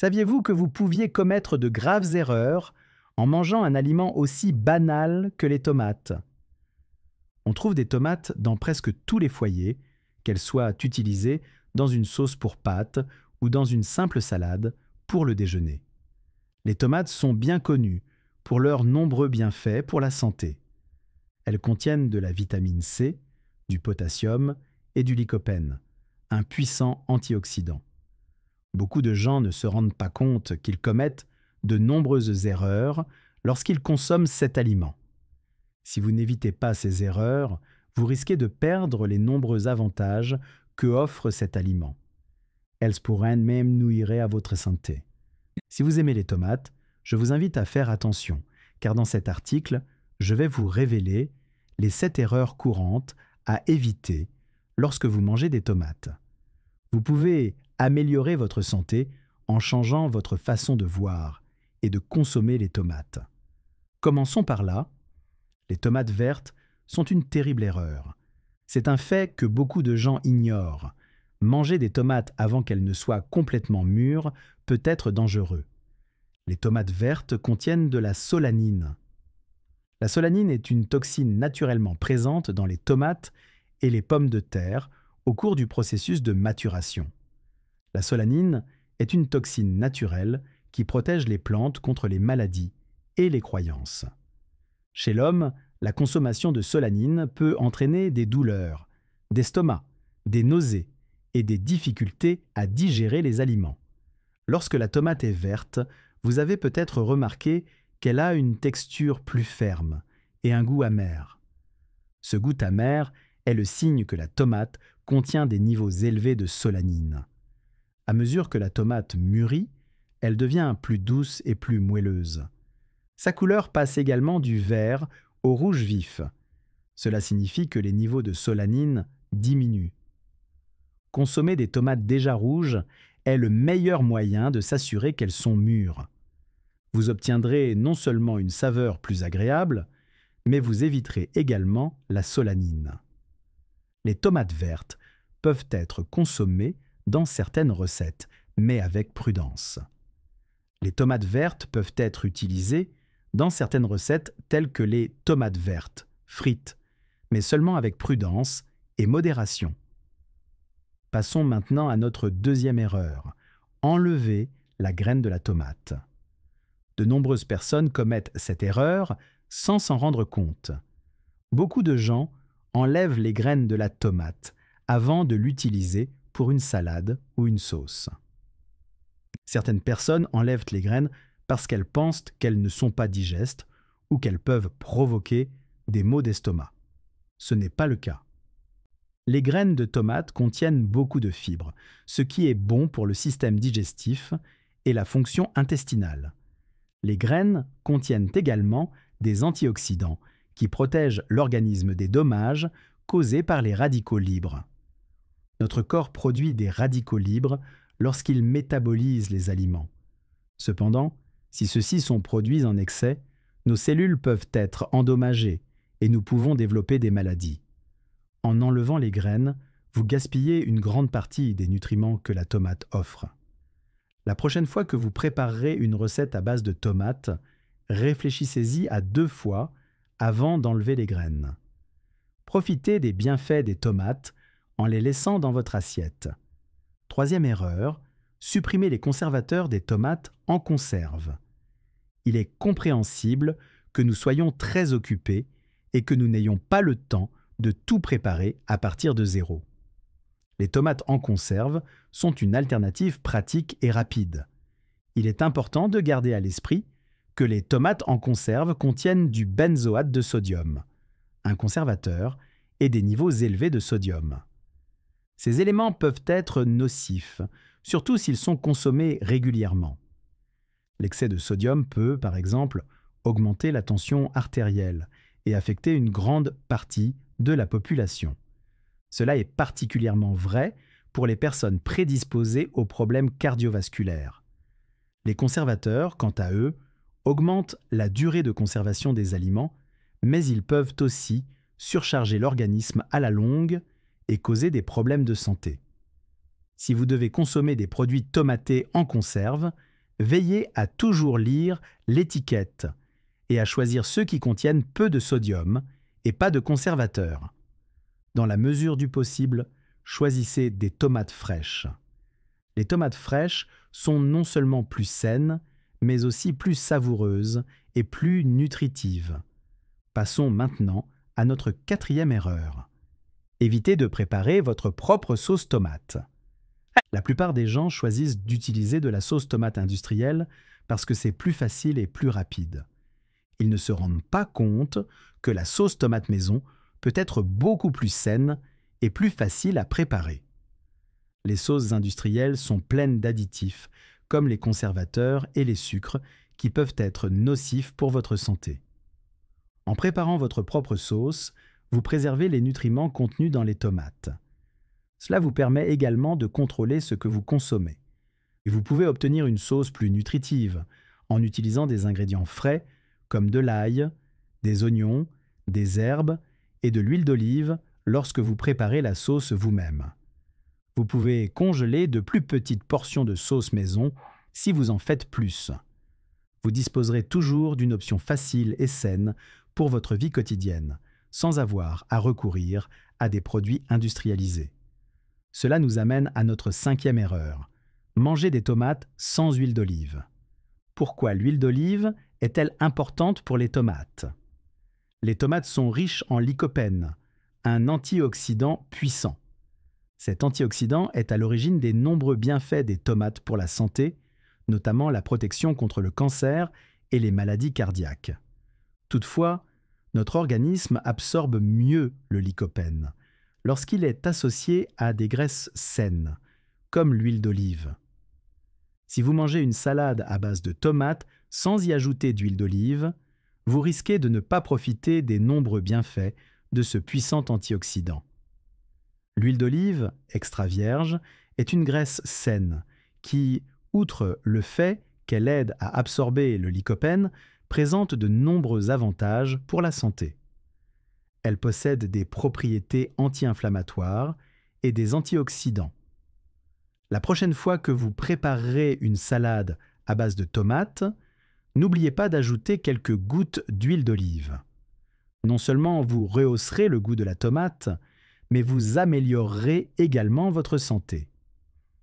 Saviez-vous que vous pouviez commettre de graves erreurs en mangeant un aliment aussi banal que les tomates On trouve des tomates dans presque tous les foyers, qu'elles soient utilisées dans une sauce pour pâtes ou dans une simple salade pour le déjeuner. Les tomates sont bien connues pour leurs nombreux bienfaits pour la santé. Elles contiennent de la vitamine C, du potassium et du lycopène, un puissant antioxydant. Beaucoup de gens ne se rendent pas compte qu'ils commettent de nombreuses erreurs lorsqu'ils consomment cet aliment. Si vous n'évitez pas ces erreurs, vous risquez de perdre les nombreux avantages que offre cet aliment. Elles pourraient même nuire à votre santé. Si vous aimez les tomates, je vous invite à faire attention, car dans cet article, je vais vous révéler les 7 erreurs courantes à éviter lorsque vous mangez des tomates. Vous pouvez Améliorer votre santé en changeant votre façon de voir et de consommer les tomates. Commençons par là. Les tomates vertes sont une terrible erreur. C'est un fait que beaucoup de gens ignorent. Manger des tomates avant qu'elles ne soient complètement mûres peut être dangereux. Les tomates vertes contiennent de la solanine. La solanine est une toxine naturellement présente dans les tomates et les pommes de terre au cours du processus de maturation. La solanine est une toxine naturelle qui protège les plantes contre les maladies et les croyances. Chez l'homme, la consommation de solanine peut entraîner des douleurs, d'estomac, des nausées et des difficultés à digérer les aliments. Lorsque la tomate est verte, vous avez peut-être remarqué qu'elle a une texture plus ferme et un goût amer. Ce goût amer est le signe que la tomate contient des niveaux élevés de solanine. À mesure que la tomate mûrit, elle devient plus douce et plus moelleuse. Sa couleur passe également du vert au rouge vif. Cela signifie que les niveaux de solanine diminuent. Consommer des tomates déjà rouges est le meilleur moyen de s'assurer qu'elles sont mûres. Vous obtiendrez non seulement une saveur plus agréable, mais vous éviterez également la solanine. Les tomates vertes peuvent être consommées dans certaines recettes, mais avec prudence. Les tomates vertes peuvent être utilisées dans certaines recettes telles que les tomates vertes, frites, mais seulement avec prudence et modération. Passons maintenant à notre deuxième erreur, enlever la graine de la tomate. De nombreuses personnes commettent cette erreur sans s'en rendre compte. Beaucoup de gens enlèvent les graines de la tomate avant de l'utiliser pour une salade ou une sauce. Certaines personnes enlèvent les graines parce qu'elles pensent qu'elles ne sont pas digestes ou qu'elles peuvent provoquer des maux d'estomac. Ce n'est pas le cas. Les graines de tomates contiennent beaucoup de fibres, ce qui est bon pour le système digestif et la fonction intestinale. Les graines contiennent également des antioxydants qui protègent l'organisme des dommages causés par les radicaux libres. Notre corps produit des radicaux libres lorsqu'il métabolise les aliments. Cependant, si ceux-ci sont produits en excès, nos cellules peuvent être endommagées et nous pouvons développer des maladies. En enlevant les graines, vous gaspillez une grande partie des nutriments que la tomate offre. La prochaine fois que vous préparerez une recette à base de tomates, réfléchissez-y à deux fois avant d'enlever les graines. Profitez des bienfaits des tomates en les laissant dans votre assiette. Troisième erreur, supprimez les conservateurs des tomates en conserve. Il est compréhensible que nous soyons très occupés et que nous n'ayons pas le temps de tout préparer à partir de zéro. Les tomates en conserve sont une alternative pratique et rapide. Il est important de garder à l'esprit que les tomates en conserve contiennent du benzoate de sodium, un conservateur, et des niveaux élevés de sodium. Ces éléments peuvent être nocifs, surtout s'ils sont consommés régulièrement. L'excès de sodium peut, par exemple, augmenter la tension artérielle et affecter une grande partie de la population. Cela est particulièrement vrai pour les personnes prédisposées aux problèmes cardiovasculaires. Les conservateurs, quant à eux, augmentent la durée de conservation des aliments, mais ils peuvent aussi surcharger l'organisme à la longue et causer des problèmes de santé. Si vous devez consommer des produits tomatés en conserve, veillez à toujours lire l'étiquette et à choisir ceux qui contiennent peu de sodium et pas de conservateur. Dans la mesure du possible, choisissez des tomates fraîches. Les tomates fraîches sont non seulement plus saines, mais aussi plus savoureuses et plus nutritives. Passons maintenant à notre quatrième erreur évitez de préparer votre propre sauce tomate. La plupart des gens choisissent d'utiliser de la sauce tomate industrielle parce que c'est plus facile et plus rapide. Ils ne se rendent pas compte que la sauce tomate maison peut être beaucoup plus saine et plus facile à préparer. Les sauces industrielles sont pleines d'additifs, comme les conservateurs et les sucres, qui peuvent être nocifs pour votre santé. En préparant votre propre sauce, vous préservez les nutriments contenus dans les tomates. Cela vous permet également de contrôler ce que vous consommez. Et vous pouvez obtenir une sauce plus nutritive en utilisant des ingrédients frais comme de l'ail, des oignons, des herbes et de l'huile d'olive lorsque vous préparez la sauce vous-même. Vous pouvez congeler de plus petites portions de sauce maison si vous en faites plus. Vous disposerez toujours d'une option facile et saine pour votre vie quotidienne, sans avoir à recourir à des produits industrialisés. Cela nous amène à notre cinquième erreur, manger des tomates sans huile d'olive. Pourquoi l'huile d'olive est-elle importante pour les tomates Les tomates sont riches en lycopène, un antioxydant puissant. Cet antioxydant est à l'origine des nombreux bienfaits des tomates pour la santé, notamment la protection contre le cancer et les maladies cardiaques. Toutefois, notre organisme absorbe mieux le lycopène lorsqu'il est associé à des graisses saines, comme l'huile d'olive. Si vous mangez une salade à base de tomates sans y ajouter d'huile d'olive, vous risquez de ne pas profiter des nombreux bienfaits de ce puissant antioxydant. L'huile d'olive, extra vierge, est une graisse saine qui, outre le fait qu'elle aide à absorber le lycopène, présente de nombreux avantages pour la santé. Elle possède des propriétés anti-inflammatoires et des antioxydants. La prochaine fois que vous préparerez une salade à base de tomates, n'oubliez pas d'ajouter quelques gouttes d'huile d'olive. Non seulement vous rehausserez le goût de la tomate, mais vous améliorerez également votre santé.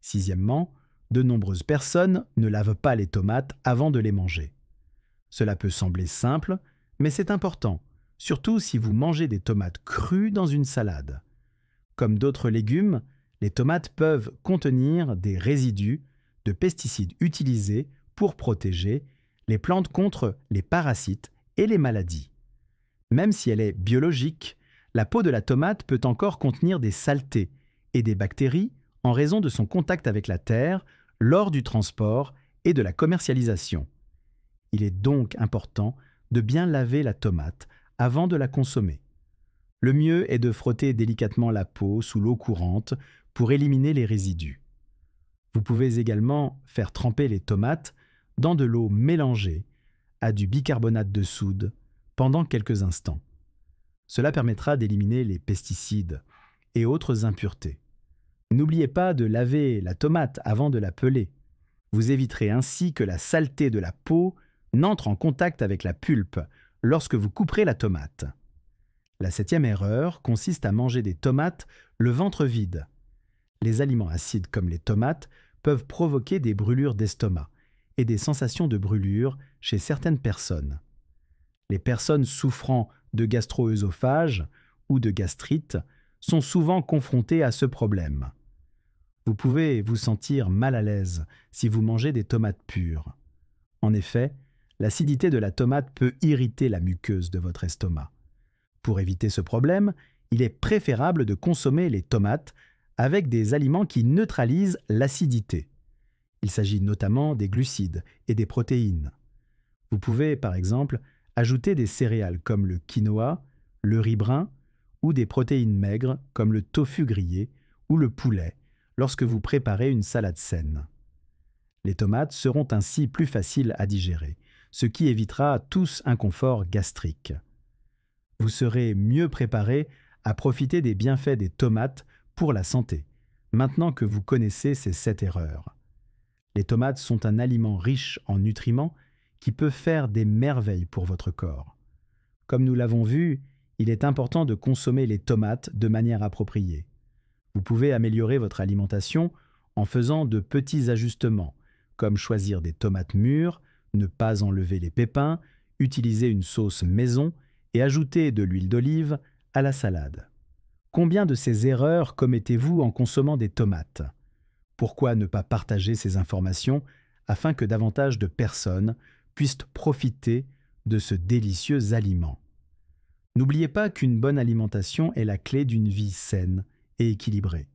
Sixièmement, de nombreuses personnes ne lavent pas les tomates avant de les manger. Cela peut sembler simple, mais c'est important, surtout si vous mangez des tomates crues dans une salade. Comme d'autres légumes, les tomates peuvent contenir des résidus de pesticides utilisés pour protéger les plantes contre les parasites et les maladies. Même si elle est biologique, la peau de la tomate peut encore contenir des saletés et des bactéries en raison de son contact avec la terre lors du transport et de la commercialisation. Il est donc important de bien laver la tomate avant de la consommer. Le mieux est de frotter délicatement la peau sous l'eau courante pour éliminer les résidus. Vous pouvez également faire tremper les tomates dans de l'eau mélangée à du bicarbonate de soude pendant quelques instants. Cela permettra d'éliminer les pesticides et autres impuretés. N'oubliez pas de laver la tomate avant de la peler. Vous éviterez ainsi que la saleté de la peau n'entre en contact avec la pulpe lorsque vous couperez la tomate. La septième erreur consiste à manger des tomates le ventre vide. Les aliments acides comme les tomates peuvent provoquer des brûlures d'estomac et des sensations de brûlure chez certaines personnes. Les personnes souffrant de gastro-œsophage ou de gastrite sont souvent confrontées à ce problème. Vous pouvez vous sentir mal à l'aise si vous mangez des tomates pures. En effet, l'acidité de la tomate peut irriter la muqueuse de votre estomac. Pour éviter ce problème, il est préférable de consommer les tomates avec des aliments qui neutralisent l'acidité. Il s'agit notamment des glucides et des protéines. Vous pouvez, par exemple, ajouter des céréales comme le quinoa, le riz brun ou des protéines maigres comme le tofu grillé ou le poulet lorsque vous préparez une salade saine. Les tomates seront ainsi plus faciles à digérer ce qui évitera tous un gastrique. Vous serez mieux préparé à profiter des bienfaits des tomates pour la santé, maintenant que vous connaissez ces sept erreurs. Les tomates sont un aliment riche en nutriments qui peut faire des merveilles pour votre corps. Comme nous l'avons vu, il est important de consommer les tomates de manière appropriée. Vous pouvez améliorer votre alimentation en faisant de petits ajustements, comme choisir des tomates mûres, ne pas enlever les pépins, utiliser une sauce maison et ajouter de l'huile d'olive à la salade. Combien de ces erreurs commettez-vous en consommant des tomates Pourquoi ne pas partager ces informations afin que davantage de personnes puissent profiter de ce délicieux aliment N'oubliez pas qu'une bonne alimentation est la clé d'une vie saine et équilibrée.